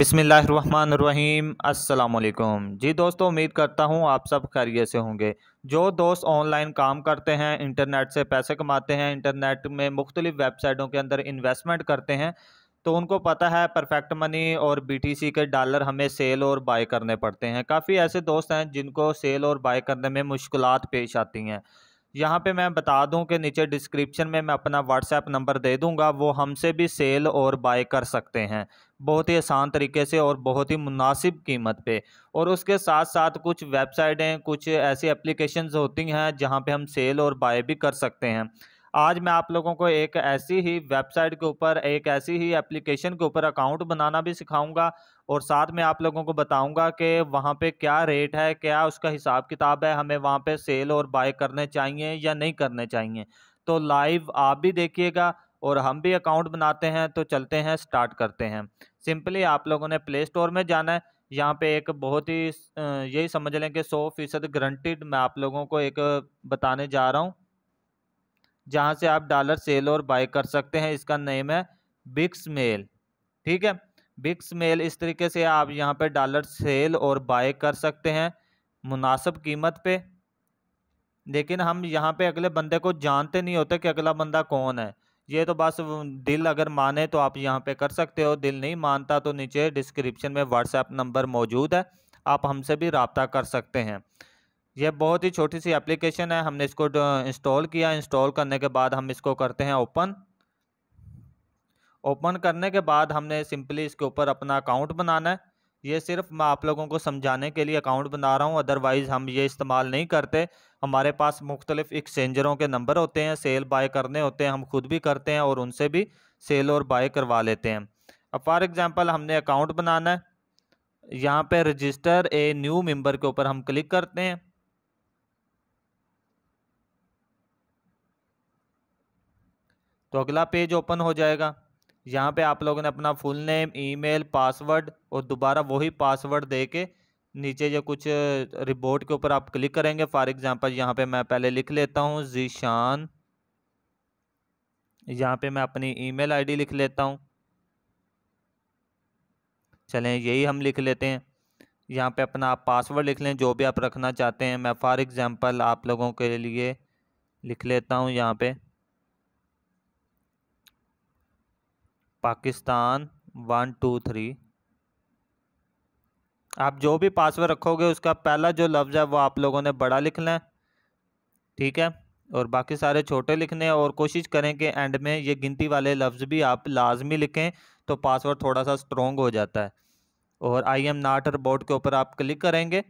बिसमीम अल्लाम जी दोस्तों उम्मीद करता हूँ आप सब खैरियत से होंगे जो दोस्त ऑनलाइन काम करते हैं इंटरनेट से पैसे कमाते हैं इंटरनेट में मुख्तलिफ़ वेबसाइटों के अंदर इन्वेस्टमेंट करते हैं तो उनको पता है परफेक्ट मनी और बी के डॉलर हमें सेल और बाय करने पड़ते हैं काफ़ी ऐसे दोस्त हैं जिनको सेल और बाय करने में मुश्किल पेश आती हैं यहाँ पे मैं बता दूं कि नीचे डिस्क्रिप्शन में मैं अपना व्हाट्सएप नंबर दे दूंगा वो हमसे भी सेल और बाय कर सकते हैं बहुत ही आसान तरीके से और बहुत ही मुनासिब कीमत पे और उसके साथ साथ कुछ वेबसाइटें कुछ ऐसी एप्लीकेशंस होती हैं जहाँ पे हम सेल और बाय भी कर सकते हैं आज मैं आप लोगों को एक ऐसी ही वेबसाइट के ऊपर एक ऐसी ही एप्लीकेशन के ऊपर अकाउंट बनाना भी सिखाऊंगा और साथ में आप लोगों को बताऊंगा कि वहाँ पे क्या रेट है क्या उसका हिसाब किताब है हमें वहाँ पे सेल और बाय करने चाहिए या नहीं करने चाहिए तो लाइव आप भी देखिएगा और हम भी अकाउंट बनाते हैं तो चलते हैं स्टार्ट करते हैं सिंपली आप लोगों ने प्ले स्टोर में जाना है यहाँ पे एक बहुत ही यही समझ लें कि सौ फीसद ग्रंटिड मैं आप लोगों को एक बताने जा रहा हूँ जहाँ से आप डॉलर सेल और बाय कर सकते हैं इसका नेम है बिक्स मेल ठीक है बिक्स मेल इस तरीके से आप यहाँ पर डॉलर सेल और बाय कर सकते हैं मुनासब कीमत पे लेकिन हम यहाँ पे अगले बंदे को जानते नहीं होते कि अगला बंदा कौन है ये तो बस दिल अगर माने तो आप यहाँ पे कर सकते हो दिल नहीं मानता तो नीचे डिस्क्रिप्शन में व्हाट्सएप नंबर मौजूद है आप हमसे भी रबता कर सकते हैं यह बहुत ही छोटी सी एप्लीकेशन है हमने इसको इंस्टॉल किया इंस्टॉल करने के बाद हम इसको करते हैं ओपन ओपन करने के बाद हमने सिंपली इसके ऊपर अपना अकाउंट बनाना है ये सिर्फ मैं आप लोगों को समझाने के लिए अकाउंट बना रहा हूँ अदरवाइज़ हम ये इस्तेमाल नहीं करते हमारे पास मुख्तलिफ़ एक्सचेंजरों के नंबर होते हैं सेल बाय करने होते हैं हम खुद भी करते हैं और उनसे भी सेल और बाय करवा लेते हैं अब फॉर एग्ज़ाम्पल हमने अकाउंट बनाना है यहाँ पे रजिस्टर ए न्यू मेंबर के ऊपर हम क्लिक करते हैं तो अगला पेज ओपन हो जाएगा यहाँ पे आप लोगों ने अपना फुल नेम ईमेल पासवर्ड और दोबारा वही पासवर्ड दे के नीचे जो कुछ रिपोर्ट के ऊपर आप क्लिक करेंगे फॉर एग्ज़ाम्पल यहाँ पे मैं पहले लिख लेता हूँ जीशान यहाँ पे मैं अपनी ईमेल आईडी लिख लेता हूँ चलें यही हम लिख लेते हैं यहाँ पे अपना आप पासवर्ड लिख लें जो भी आप रखना चाहते हैं मैं फॉर एग्ज़ाम्पल आप लोगों के लिए लिख लेता हूँ यहाँ पर पाकिस्तान वन टू थ्री आप जो भी पासवर्ड रखोगे उसका पहला जो लफ्ज़ है वो आप लोगों ने बड़ा लिखना है ठीक है और बाकी सारे छोटे लिखने हैं और कोशिश करें कि एंड में ये गिनती वाले लफ्ज़ भी आप लाजमी लिखें तो पासवर्ड थोड़ा सा स्ट्रॉन्ग हो जाता है और आई एम नाट बोर्ड के ऊपर आप क्लिक करेंगे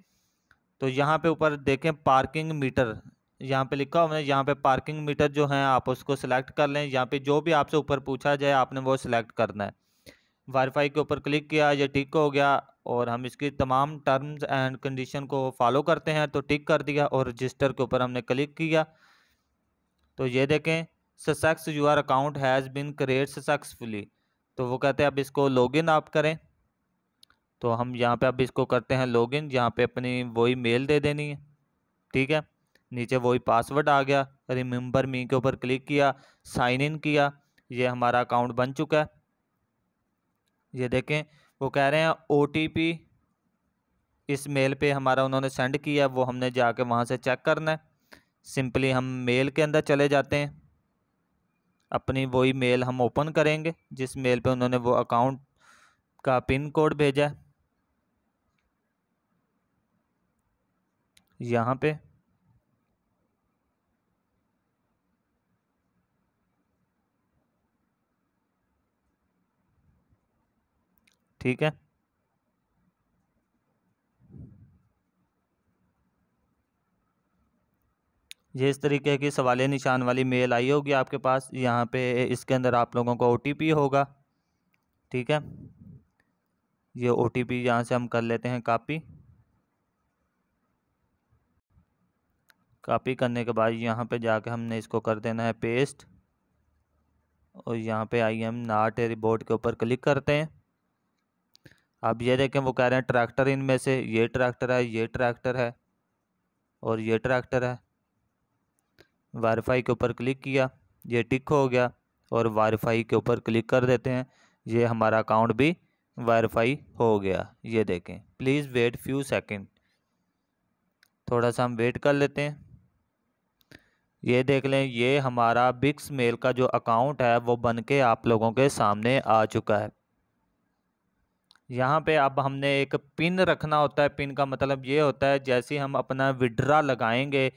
तो यहाँ पे ऊपर देखें पार्किंग मीटर यहाँ पे लिखा हुआ है यहाँ पे पार्किंग मीटर जो है आप उसको सिलेक्ट कर लें यहाँ पे जो भी आपसे ऊपर पूछा जाए आपने वो सिलेक्ट करना है वाईफाई के ऊपर क्लिक किया ये टिक हो गया और हम इसकी तमाम टर्म्स एंड कंडीशन को फॉलो करते हैं तो टिक कर दिया और रजिस्टर के ऊपर हमने क्लिक किया तो ये देखें success your account has been create successfully तो वो कहते हैं अब इसको लॉगिन आप करें तो हम यहाँ पे अब इसको करते हैं लॉगिन यहाँ पे अपनी वही मेल दे देनी है ठीक है नीचे वही पासवर्ड आ गया रिमेंबर मी के ऊपर क्लिक किया साइन इन किया ये हमारा अकाउंट बन चुका है ये देखें वो कह रहे हैं ओ इस मेल पे हमारा उन्होंने सेंड किया वो हमने जाके वहाँ से चेक करना है सिंपली हम मेल के अंदर चले जाते हैं अपनी वही मेल हम ओपन करेंगे जिस मेल पे उन्होंने वो अकाउंट का पिन कोड भेजा है यहाँ पे ठीक है ये इस तरीके की सवाल निशान वाली मेल आई होगी आपके पास यहाँ पे इसके अंदर आप लोगों को ओ होगा ठीक है ये ओ टी पी यहाँ से हम कर लेते हैं कापी कापी करने के बाद यहाँ पे जाके हमने इसको कर देना है पेस्ट और यहाँ पे आई एम नाट रिबोर्ट के ऊपर क्लिक करते हैं अब ये देखें वो कह रहे हैं ट्रैक्टर इनमें से ये ट्रैक्टर है ये ट्रैक्टर है और ये ट्रैक्टर है वाईफाई के ऊपर क्लिक किया ये टिक हो गया और वाईफाई के ऊपर क्लिक कर देते हैं ये हमारा अकाउंट भी वाईफाई हो गया ये देखें प्लीज़ वेट फ्यू सेकेंड थोड़ा सा हम वेट कर लेते हैं ये देख लें ये हमारा बिक्स मेल का जो अकाउंट है वो बन के आप लोगों के सामने आ चुका है यहाँ पे अब हमने एक पिन रखना होता है पिन का मतलब ये होता है जैसे हम अपना विड्रा लगाएंगे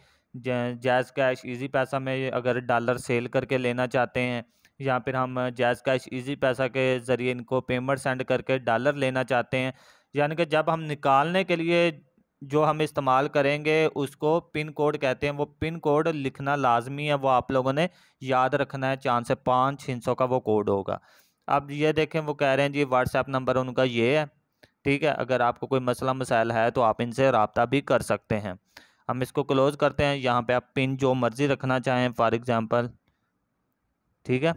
जैज़ कैश इजी पैसा में अगर डॉलर सेल करके लेना चाहते हैं या फिर हम जैज़ कैश इजी पैसा के ज़रिए इनको पेमेंट सेंड करके डॉलर लेना चाहते हैं यानी कि जब हम निकालने के लिए जो हम इस्तेमाल करेंगे उसको पिन कोड कहते हैं वो पिन कोड लिखना लाजमी है वो आप लोगों ने याद रखना है चांद से पाँच सौ का वो कोड होगा आप ये देखें वो कह रहे हैं जी व्हाट्सएप नंबर उनका ये है ठीक है अगर आपको कोई मसला मसाइल है तो आप इनसे रबता भी कर सकते हैं हम इसको क्लोज़ करते हैं यहाँ पे आप पिन जो मर्ज़ी रखना चाहें फॉर एग्ज़ाम्पल ठीक है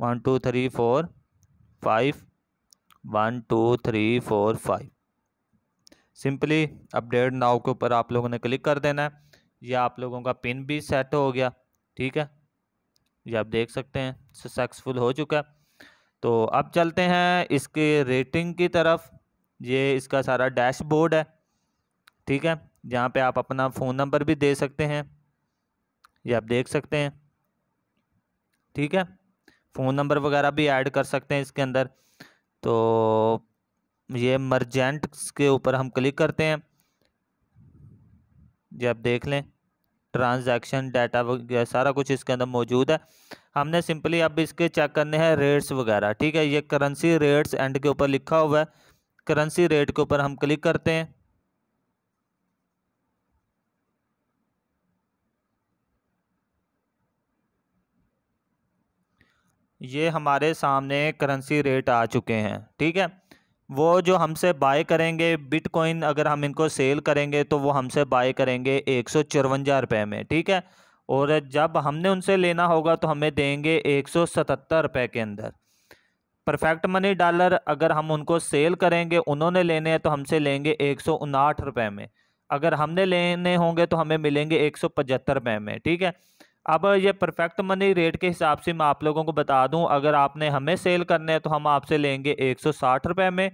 one two three four five one two three four five simply update now के ऊपर आप लोगों ने क्लिक कर देना है या आप लोगों का पिन भी सेट हो गया ठीक है ये आप देख सकते हैं सक्सेसफुल हो चुका है तो अब चलते हैं इसके रेटिंग की तरफ ये इसका सारा डैशबोर्ड है ठीक है जहाँ पे आप अपना फ़ोन नंबर भी दे सकते हैं ये आप देख सकते हैं ठीक है फ़ोन नंबर वगैरह भी ऐड कर सकते हैं इसके अंदर तो ये मर्जेंट के ऊपर हम क्लिक करते हैं ये आप देख लें ट्रांजैक्शन डाटा वगैरह सारा कुछ इसके अंदर मौजूद है हमने सिंपली अब इसके चेक करने हैं रेट्स वगैरह ठीक है ये करेंसी रेट्स एंड के ऊपर लिखा हुआ है करेंसी रेट के ऊपर हम क्लिक करते हैं ये हमारे सामने करेंसी रेट आ चुके हैं ठीक है वो जो हमसे बाय करेंगे बिटकॉइन अगर हम इनको सेल करेंगे तो वो हमसे बाय करेंगे एक सौ चौवंजा रुपये में ठीक है और जब हमने उनसे लेना होगा तो हमें देंगे एक सौ सतहत्तर के अंदर परफेक्ट मनी डॉलर अगर हम उनको सेल करेंगे उन्होंने लेने हैं तो हमसे लेंगे एक सौ में अगर हमने लेने होंगे तो हमें मिलेंगे एक सौ पचहत्तर में ठीक है अब ये परफेक्ट मनी रेट के हिसाब से मैं आप लोगों को बता दूं अगर आपने हमें सेल करने हैं तो हम आपसे लेंगे एक सौ साठ में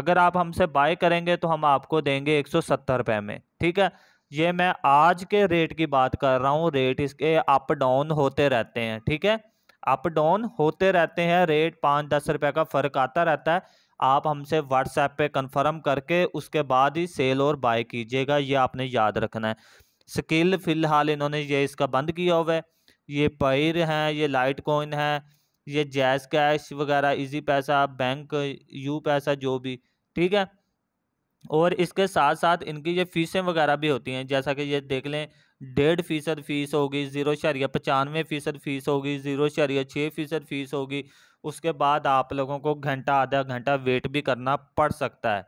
अगर आप हमसे बाय करेंगे तो हम आपको देंगे एक सौ सत्तर में ठीक है ये मैं आज के रेट की बात कर रहा हूँ रेट इसके अप डाउन होते रहते हैं ठीक है अप डाउन होते रहते हैं रेट पाँच दस रुपये का फ़र्क आता रहता है आप हमसे व्हाट्सएप पे कंफर्म करके उसके बाद ही सेल और बाय कीजिएगा ये आपने याद रखना है स्किल फ़िलहाल इन्होंने ये इसका बंद किया हुआ है ये पैर हैं ये लाइट कॉइन है ये जैस कैश वगैरह इजी पैसा बैंक यू पैसा जो भी ठीक है और इसके साथ साथ इनकी ये फीसें वगैरह भी होती हैं जैसा कि ये देख लें डेढ़ फीसद फीस होगी ज़ीरो शरिया पचानवे फ़ीसद फ़ीस होगी ज़ीरो शरिया छः फ़ीसद फ़ीस होगी उसके बाद आप लोगों को घंटा आधा घंटा वेट भी करना पड़ सकता है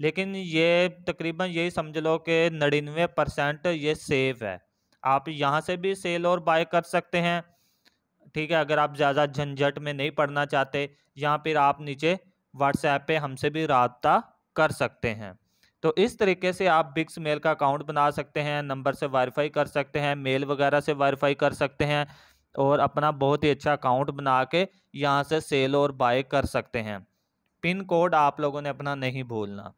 लेकिन ये तकरीबन यही समझ लो कि नड़िनवे परसेंट ये सेफ़ है आप यहाँ से भी सेल और बाय कर सकते हैं ठीक है अगर आप ज़्यादा झंझट में नहीं पढ़ना चाहते या फिर आप नीचे व्हाट्सएप पे हमसे भी रबता कर सकते हैं तो इस तरीके से आप बिक्स मेल का अकाउंट बना सकते हैं नंबर से वाईफाई कर सकते हैं मेल वगैरह से वाईफाई कर सकते हैं और अपना बहुत ही अच्छा अकाउंट बना के यहाँ से सेल और बाय कर सकते हैं पिन कोड आप लोगों ने अपना नहीं भूलना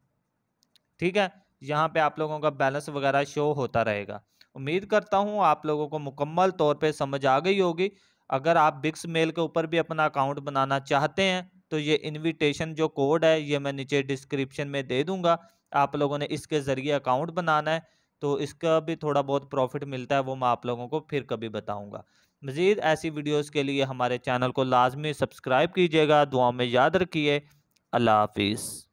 ठीक है यहाँ पे आप लोगों का बैलेंस वगैरह शो होता रहेगा उम्मीद करता हूँ आप लोगों को मुकम्मल तौर पे समझ आ गई होगी अगर आप बिक्स मेल के ऊपर भी अपना अकाउंट बनाना चाहते हैं तो ये इनविटेशन जो कोड है ये मैं नीचे डिस्क्रिप्शन में दे दूंगा आप लोगों ने इसके ज़रिए अकाउंट बनाना है तो इसका भी थोड़ा बहुत प्रॉफिट मिलता है वो मैं आप लोगों को फिर कभी बताऊँगा मज़ीद ऐसी वीडियोज़ के लिए हमारे चैनल को लाजमी सब्सक्राइब कीजिएगा दुआ में याद रखिए अल्लाह हाफिज़